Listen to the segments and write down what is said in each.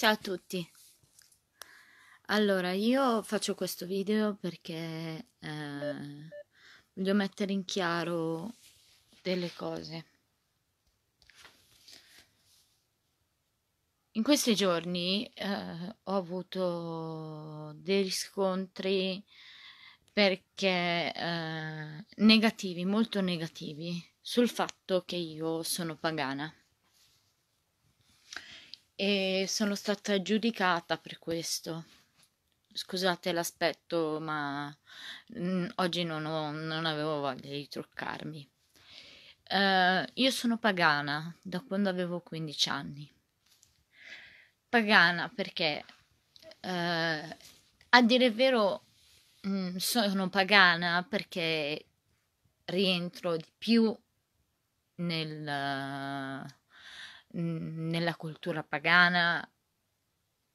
Ciao a tutti! Allora, io faccio questo video perché eh, voglio mettere in chiaro delle cose. In questi giorni eh, ho avuto dei riscontri perché eh, negativi, molto negativi, sul fatto che io sono pagana e sono stata giudicata per questo. Scusate l'aspetto, ma mh, mm, oggi non, ho, non, avevo voglia di truccarmi. Uh, io sono pagana da quando avevo 15 anni. Pagana perché, uh, a dire il vero, mh, mm, sono pagana perché rientro di più nel... Uh, nella cultura pagana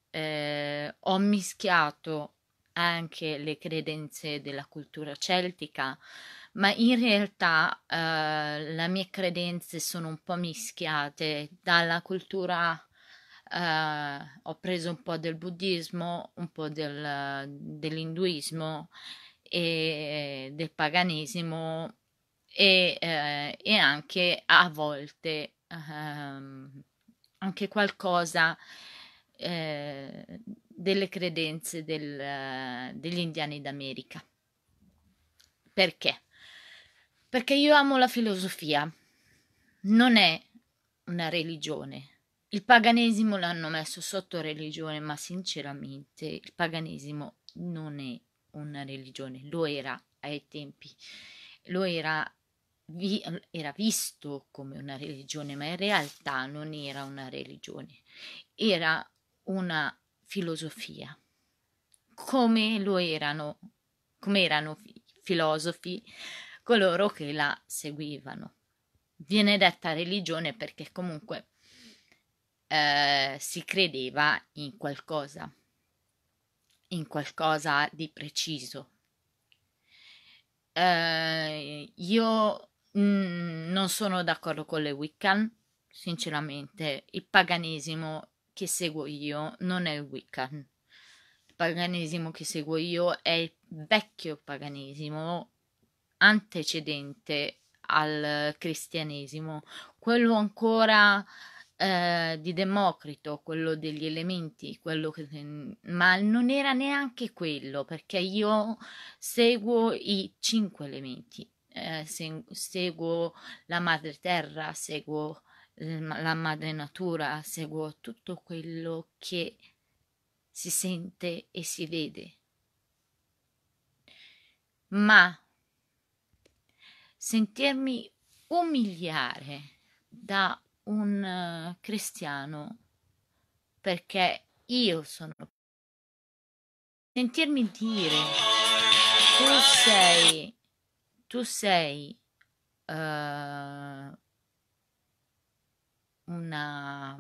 eh, ho mischiato anche le credenze della cultura celtica, ma in realtà eh, le mie credenze sono un po' mischiate dalla cultura. Eh, ho preso un po' del buddismo, un po' del, dell'induismo e del paganesimo e, eh, e anche a volte ehm, anche qualcosa eh, delle credenze del, degli indiani d'America. Perché? Perché io amo la filosofia, non è una religione. Il paganesimo l'hanno messo sotto religione, ma sinceramente il paganesimo non è una religione, lo era ai tempi, lo era vi, ehm, era visto come una religione, ma in realtà non era una religione, era una filosofia. Come lo erano, come erano filosofi coloro che la seguivano. Viene detta religione perché comunque eh, si credeva in qualcosa, in qualcosa di preciso. Eh, io Mm, non sono d'accordo con le Wiccan, sinceramente. Il paganesimo che seguo io non è il Wiccan. Il paganesimo che seguo io è il vecchio paganesimo antecedente al cristianesimo, quello ancora eh, di Democrito, quello degli elementi, quello che, ma non era neanche quello perché io seguo i cinque elementi eh, seguo la madre terra, seguo eh, la madre natura, seguo tutto quello che si sente e si vede. Ma sentirmi umiliare da un eh, cristiano perché io sono sentirmi dire tu sei tu sei uh, una...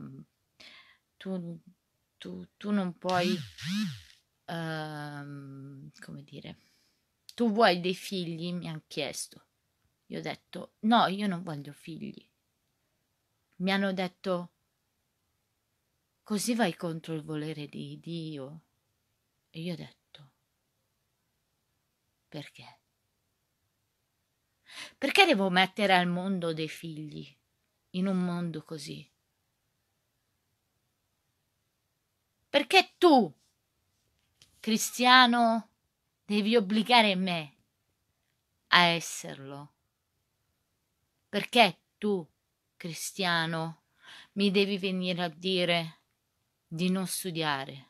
Tu, tu, tu, non puoi... Uh, come dire? Tu vuoi dei figli? Mi hanno chiesto. Io ho detto no, io non voglio figli. Mi hanno detto così vai contro il volere di Dio. E io ho detto perché? Perché devo mettere al mondo dei figli in un mondo così? Perché tu, cristiano, devi obbligare me a esserlo? Perché tu, cristiano, mi devi venire a dire di non studiare?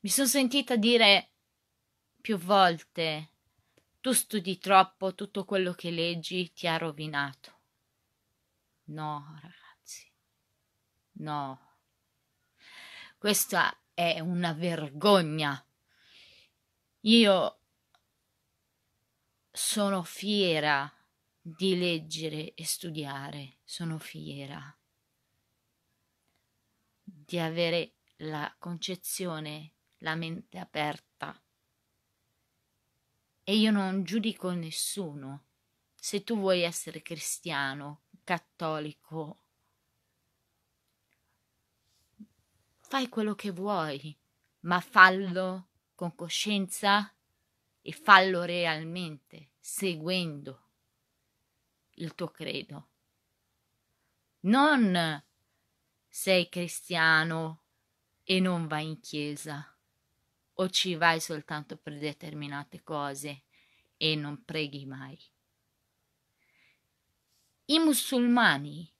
Mi sono sentita dire più volte tu studi troppo, tutto quello che leggi ti ha rovinato. No, ragazzi, no. Questa è una vergogna. Io sono fiera di leggere e studiare, sono fiera di avere la concezione, la mente aperta e io non giudico nessuno. Se tu vuoi essere cristiano, cattolico, fai quello che vuoi, ma fallo con coscienza e fallo realmente, seguendo il tuo credo. Non sei cristiano e non vai in chiesa o ci vai soltanto per determinate cose e non preghi mai. I musulmani,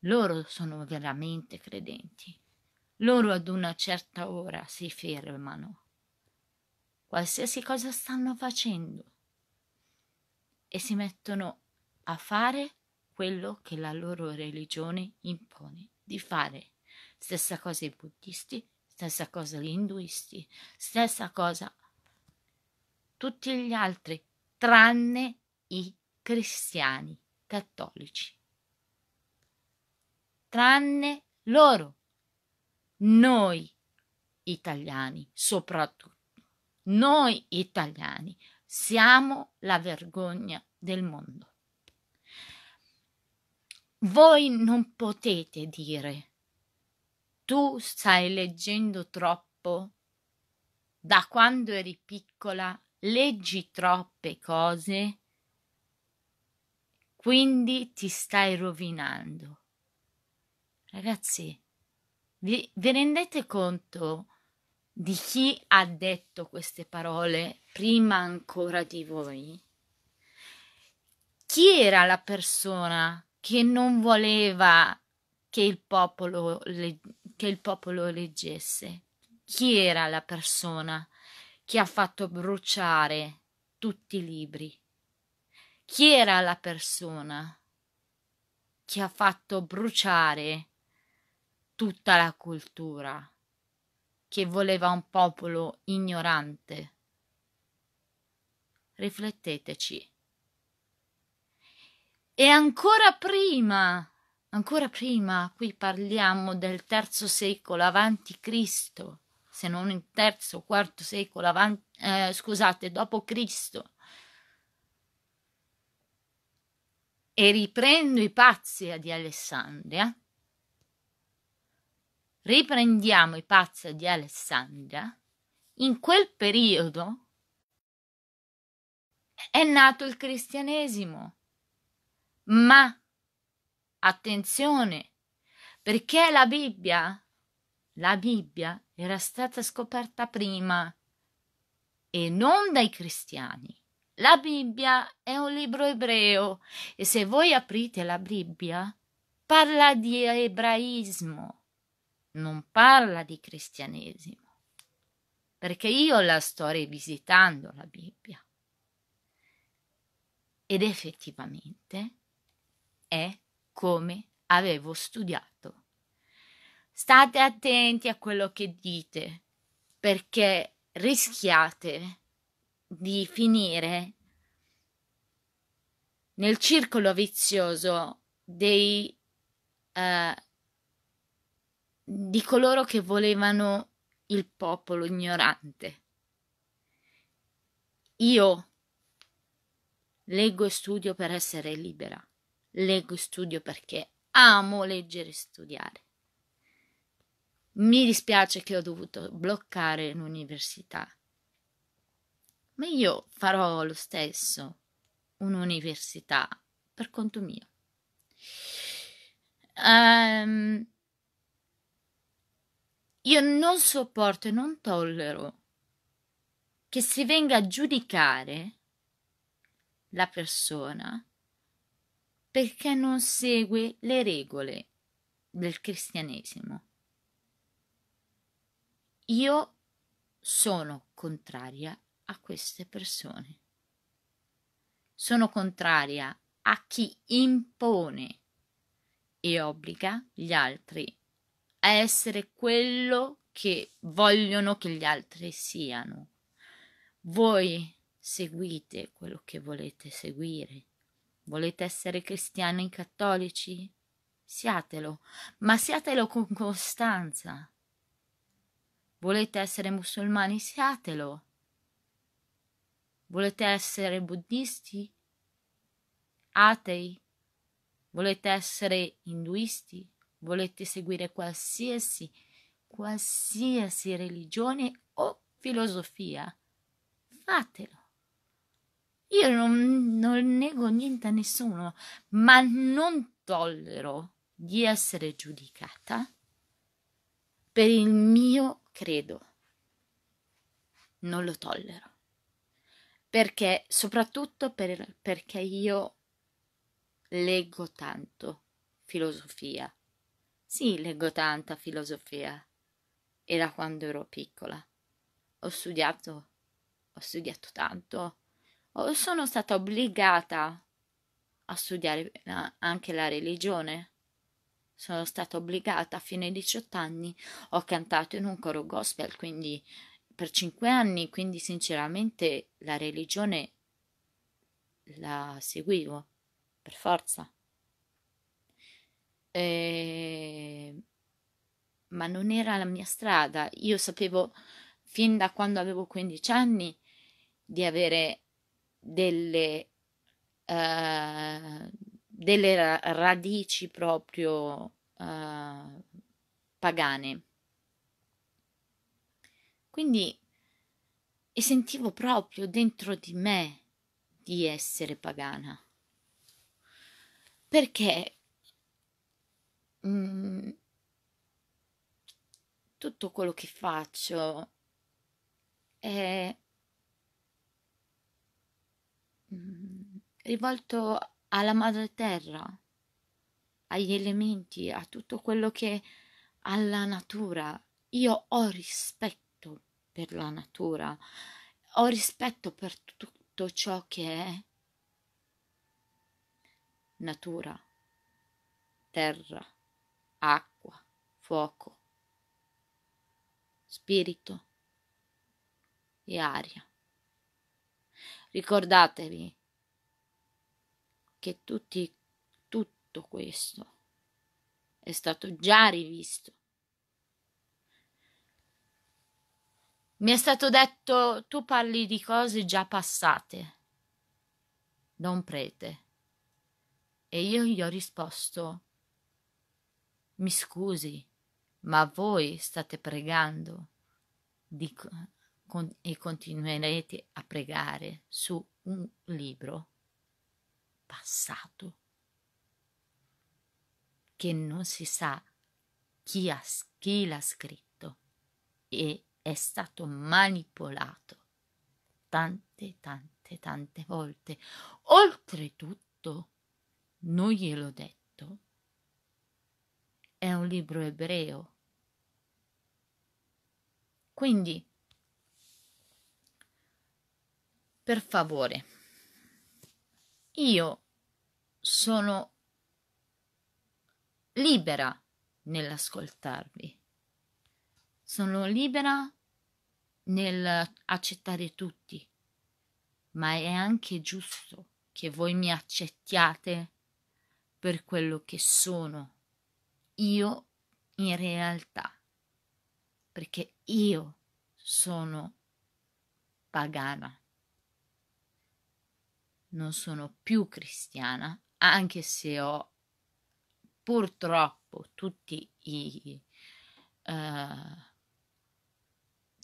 loro sono veramente credenti, loro ad una certa ora si fermano, qualsiasi cosa stanno facendo, e si mettono a fare quello che la loro religione impone di fare. Stessa cosa i buddisti, stessa cosa gli induisti, stessa cosa tutti gli altri, tranne i cristiani cattolici. Tranne loro, noi italiani soprattutto, noi italiani siamo la vergogna del mondo. Voi non potete dire tu stai leggendo troppo. Da quando eri piccola leggi troppe cose, quindi ti stai rovinando. Ragazzi, vi, vi rendete conto di chi ha detto queste parole prima ancora di voi? Chi era la persona che non voleva che il popolo le, che il popolo leggesse. Chi era la persona che ha fatto bruciare tutti i libri? Chi era la persona che ha fatto bruciare tutta la cultura, che voleva un popolo ignorante? Rifletteteci. E ancora prima Ancora prima, qui parliamo del terzo secolo avanti Cristo, se non il terzo o quarto secolo avanti, eh, scusate, dopo Cristo. E riprendo i pazzi di Alessandria. Riprendiamo i pazzi di Alessandria. In quel periodo è nato il cristianesimo, ma Attenzione, perché la Bibbia, la Bibbia era stata scoperta prima e non dai cristiani. La Bibbia è un libro ebreo e se voi aprite la Bibbia parla di ebraismo, non parla di cristianesimo. Perché io la sto rivisitando la Bibbia. Ed effettivamente è come avevo studiato. State attenti a quello che dite, perché rischiate di finire nel circolo vizioso dei eh, di coloro che volevano il popolo ignorante. Io leggo e studio per essere libera leggo e studio perché amo leggere e studiare. Mi dispiace che ho dovuto bloccare l'università, ma io farò lo stesso un'università per conto mio. Um, io non sopporto e non tollero che si venga a giudicare la persona perché non segue le regole del cristianesimo. Io sono contraria a queste persone. Sono contraria a chi impone e obbliga gli altri a essere quello che vogliono che gli altri siano. Voi seguite quello che volete seguire Volete essere cristiani cattolici? Siatelo, ma siatelo con costanza. Volete essere musulmani? Siatelo. Volete essere buddisti? Atei? Volete essere induisti? Volete seguire qualsiasi, qualsiasi religione o filosofia? Fatelo. Io non, non nego niente a nessuno, ma non tollero di essere giudicata per il mio credo. Non lo tollero. Perché, soprattutto per, perché io leggo tanto filosofia. Sì, leggo tanta filosofia. E da quando ero piccola. Ho studiato, ho studiato tanto sono stata obbligata a studiare eh, anche la religione. Sono stata obbligata a fine 18 anni. Ho cantato in un coro gospel quindi per 5 anni, quindi sinceramente la religione la seguivo per forza. E... Ehm, ma non era la mia strada. Io sapevo fin da quando avevo 15 anni di avere delle, eh, delle radici proprio eh, pagane. Quindi e sentivo proprio dentro di me di essere pagana. Perché mh, mm, tutto quello che faccio è rivolto alla madre terra, agli elementi, a tutto quello che è alla natura. Io ho rispetto per la natura, ho rispetto per tutto ciò che è natura, terra, acqua, fuoco, spirito e aria. Ricordatevi che tutti, tutto questo è stato già rivisto. Mi è stato detto tu parli di cose già passate da un prete e io gli ho risposto mi scusi ma voi state pregando di, con, e continuerete a pregare su un libro passato che non si sa chi, ha, chi l'ha scritto e è stato manipolato tante, tante, tante volte. Oltretutto, non gliel'ho detto, è un libro ebreo. Quindi, per favore, io sono libera nell'ascoltarvi. Sono libera nell'accettare tutti, ma è anche giusto che voi mi accettiate per quello che sono io in realtà, perché io sono pagana non sono più cristiana, anche se ho purtroppo tutti i uh,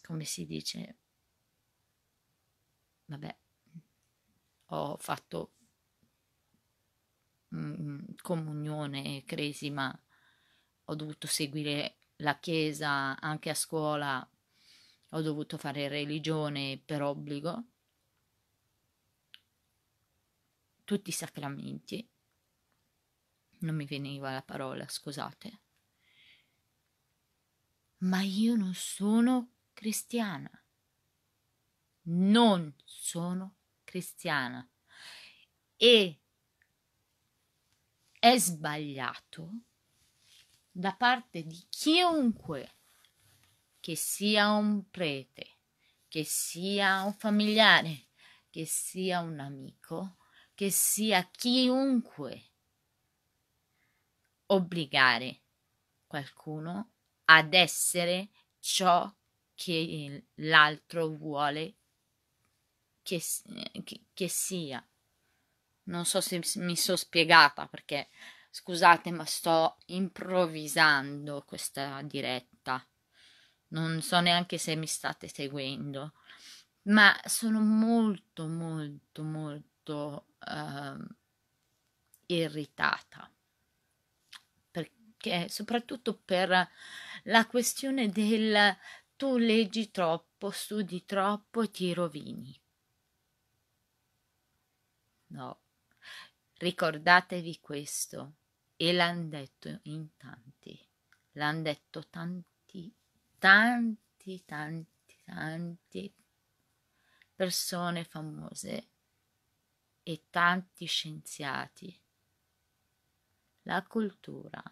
come si dice vabbè ho fatto mm, comunione comunione cresima ho dovuto seguire la chiesa anche a scuola ho dovuto fare religione per obbligo tutti i sacramenti, non mi veniva la parola, scusate, ma io non sono cristiana. Non sono cristiana. E è sbagliato da parte di chiunque, che sia un prete, che sia un familiare, che sia un amico, che sia chiunque obbligare qualcuno ad essere ciò che l'altro vuole che, che, che sia. Non so se mi sono spiegata perché scusate ma sto improvvisando questa diretta. Non so neanche se mi state seguendo, ma sono molto molto molto eh, irritata, perché soprattutto per la questione del tu leggi troppo, studi troppo e ti rovini. No, ricordatevi questo e l'hanno detto in tanti, l'hanno detto tanti, tanti, tanti, tanti persone famose e tanti scienziati. La cultura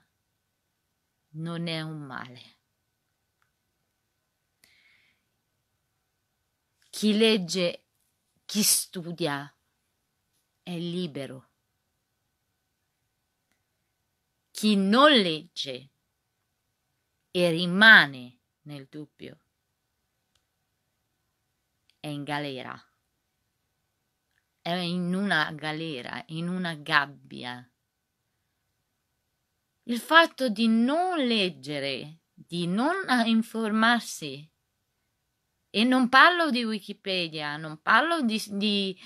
non è un male. Chi legge, chi studia è libero. Chi non legge e rimane nel dubbio è in galera era in una galera, in una gabbia. Il fatto di non leggere, di non ah, informarsi, e non parlo di Wikipedia, non parlo di, di,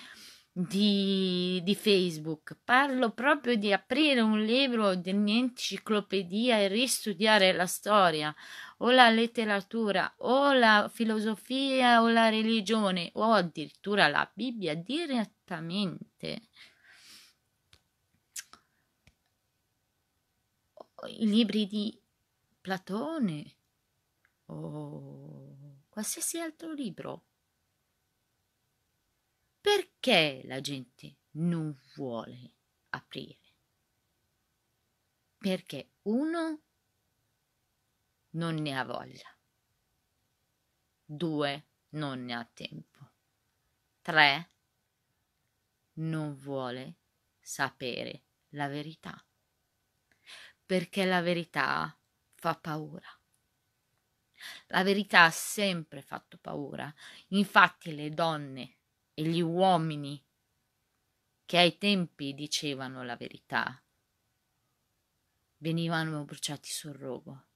di, di Facebook, parlo proprio di aprire un libro, di un'enciclopedia e ristudiare la storia, o la letteratura o la filosofia o la religione o addirittura la Bibbia direttamente. I libri di Platone o qualsiasi altro libro. Perché la gente non vuole aprire? Perché uno non ne ha voglia. Due, non ne ha tempo. Tre, non vuole sapere la verità, perché la verità fa paura. La verità ha sempre fatto paura. Infatti le donne e gli uomini che ai tempi dicevano la verità venivano bruciati sul rogo.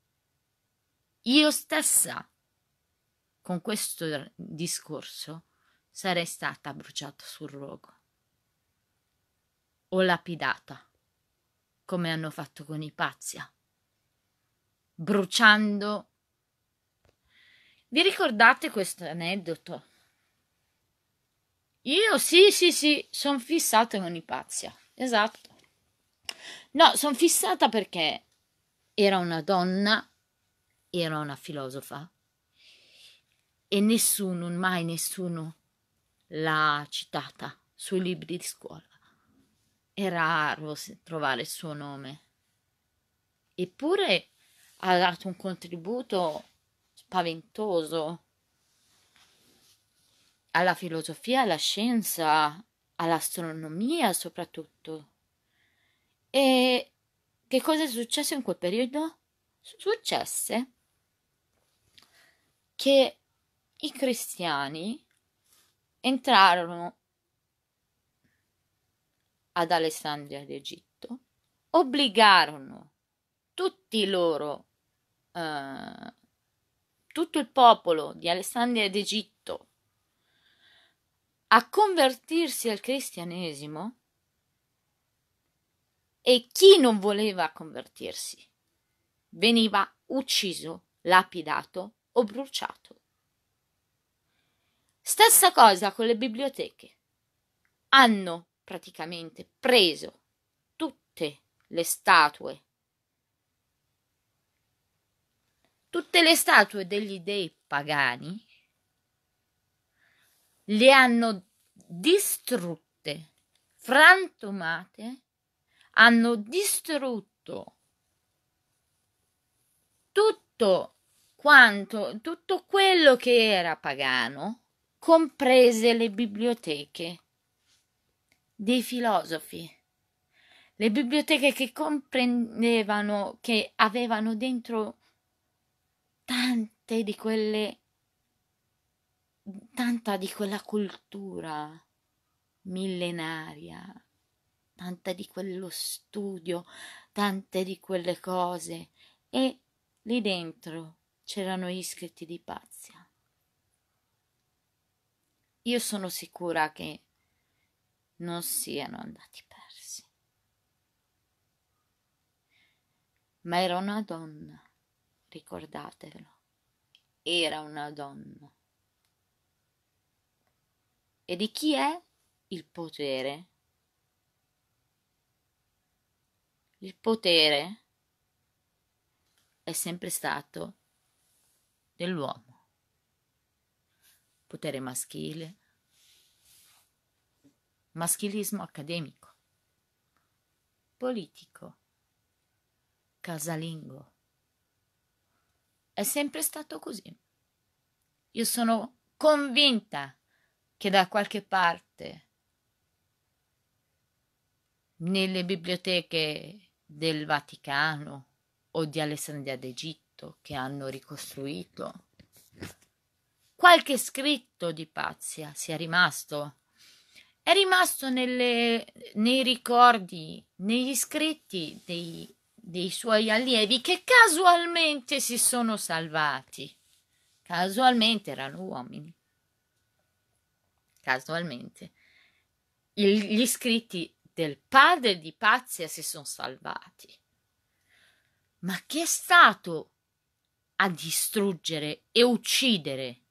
Io stessa, con questo discorso, sarei stata bruciata sul rogo o lapidata, come hanno fatto con Ipazia, bruciando. Vi ricordate questo aneddoto? Io sì, sì, sì, sono fissata con Ipazia, esatto. No, sono fissata perché era una donna era una filosofa e nessuno, mai nessuno l'ha citata sui libri di scuola. È raro trovare il suo nome. Eppure ha dato un contributo spaventoso alla filosofia, alla scienza, all'astronomia soprattutto. E che cosa è successo in quel periodo? Successe che i cristiani entrarono ad Alessandria d'Egitto, obbligarono tutti loro, eh, tutto il popolo di Alessandria d'Egitto a convertirsi al cristianesimo e chi non voleva convertirsi veniva ucciso, lapidato o bruciato. Stessa cosa con le biblioteche. Hanno praticamente preso tutte le statue, tutte le statue degli dei pagani, le hanno distrutte, frantumate, hanno distrutto tutto quanto tutto quello che era pagano, comprese le biblioteche dei filosofi. Le biblioteche che comprendevano, che avevano dentro tante di quelle, tanta di quella cultura millenaria, tanta di quello studio, tante di quelle cose. E lì dentro c'erano gli scritti di pazia. Io sono sicura che non siano andati persi. Ma era una donna, ricordatevelo, era una donna. E di chi è il potere? Il potere è sempre stato dell'uomo, potere maschile, maschilismo accademico, politico, casalingo. È sempre stato così. Io sono convinta che da qualche parte, nelle biblioteche del Vaticano o di Alessandria d'Egitto, ritratto che hanno ricostruito. Qualche scritto di Pazia sia rimasto. È rimasto nelle, nei ricordi, negli scritti dei, dei suoi allievi che casualmente si sono salvati. Casualmente erano uomini. Casualmente. Il, gli scritti del padre di Pazia si sono salvati. Ma che è stato a distruggere e uccidere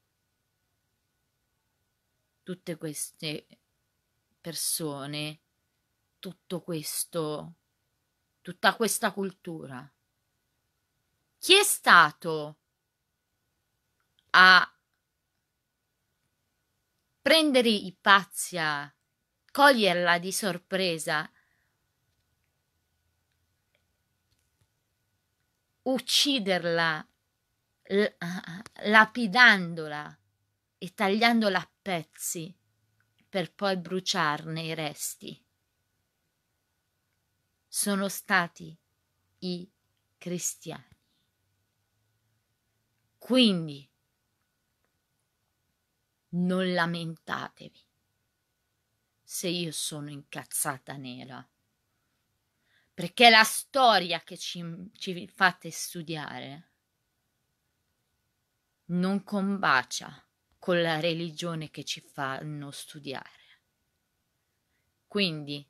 tutte queste persone, tutto questo, tutta questa cultura. Chi è stato a prendere i pazzi, a coglierla di sorpresa, ucciderla eh, lapidandola e tagliandola a pezzi per poi bruciarne i resti. Sono stati i cristiani. Quindi non lamentatevi se io sono incazzata nera, perché la storia che ci, ci fate studiare non combacia con la religione che ci fanno studiare. Quindi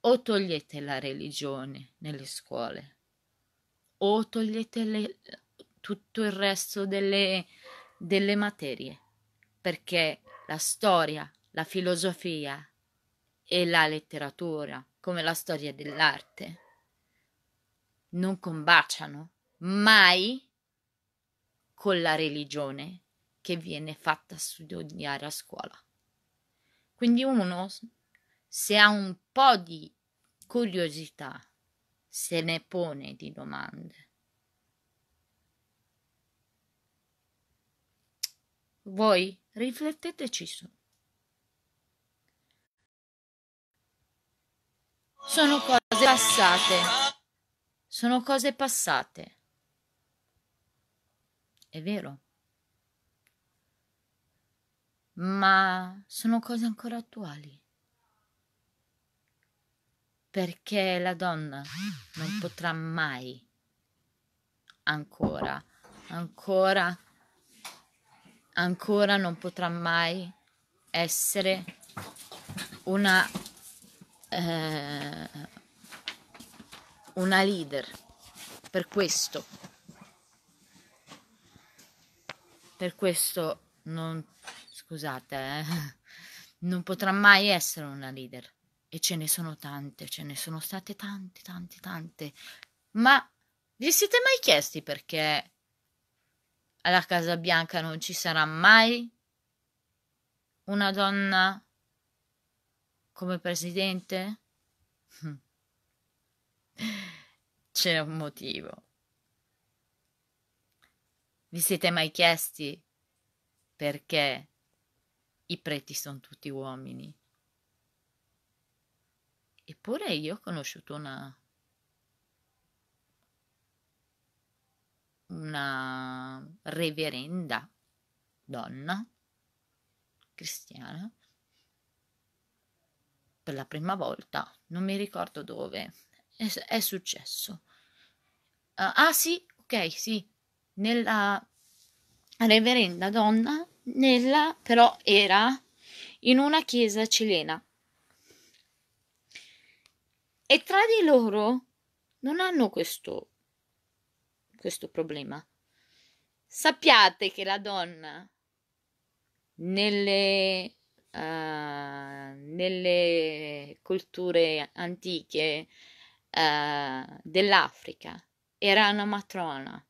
o togliete la religione nelle scuole o togliete le, tutto il resto delle, delle materie, perché la storia, la filosofia e la letteratura, come la storia dell'arte, non combaciano mai con la religione che viene fatta studiare a scuola. Quindi uno, se ha un po' di curiosità, se ne pone di domande. Voi rifletteteci su. Sono cose passate. Sono cose passate è vero. Ma sono cose ancora attuali. Perché la donna non potrà mai ancora, ancora, ancora non potrà mai essere una, eh, una leader. Per questo per questo non, scusate, eh, non potrà mai essere una leader. E ce ne sono tante, ce ne sono state tante, tante, tante. Ma vi siete mai chiesti perché alla Casa Bianca non ci sarà mai una donna come presidente? C'è un motivo. Vi siete mai chiesti perché i preti sono tutti uomini? Eppure io ho conosciuto una, una reverenda donna cristiana per la prima volta, non mi ricordo dove, è, è successo. Uh, ah sì, ok, sì, nella reverenda donna, nella, però era in una chiesa cilena. E tra di loro non hanno questo, questo problema. Sappiate che la donna nelle, uh, nelle culture antiche uh, dell'Africa era una matrona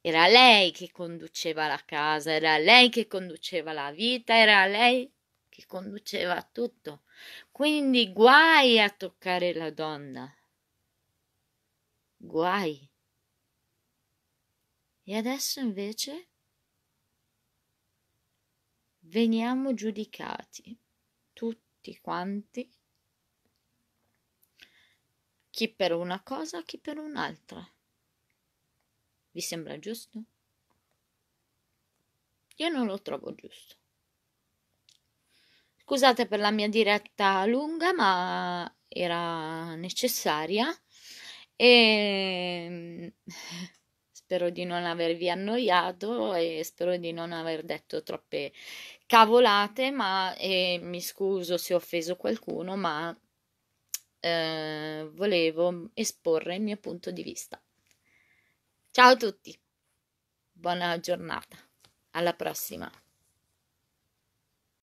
era lei che conduceva la casa, era lei che conduceva la vita, era lei che conduceva tutto. Quindi guai a toccare la donna. Guai. E adesso invece veniamo giudicati tutti quanti, chi per una cosa, chi per un'altra. Vi sembra giusto? Io non lo trovo giusto. Scusate per la mia diretta lunga, ma era necessaria e ehm, spero di non avervi annoiato e spero di non aver detto troppe cavolate, ma e mi scuso se ho offeso qualcuno, ma eh, volevo esporre il mio punto di vista. Ciao a tutti, buona giornata, alla prossima.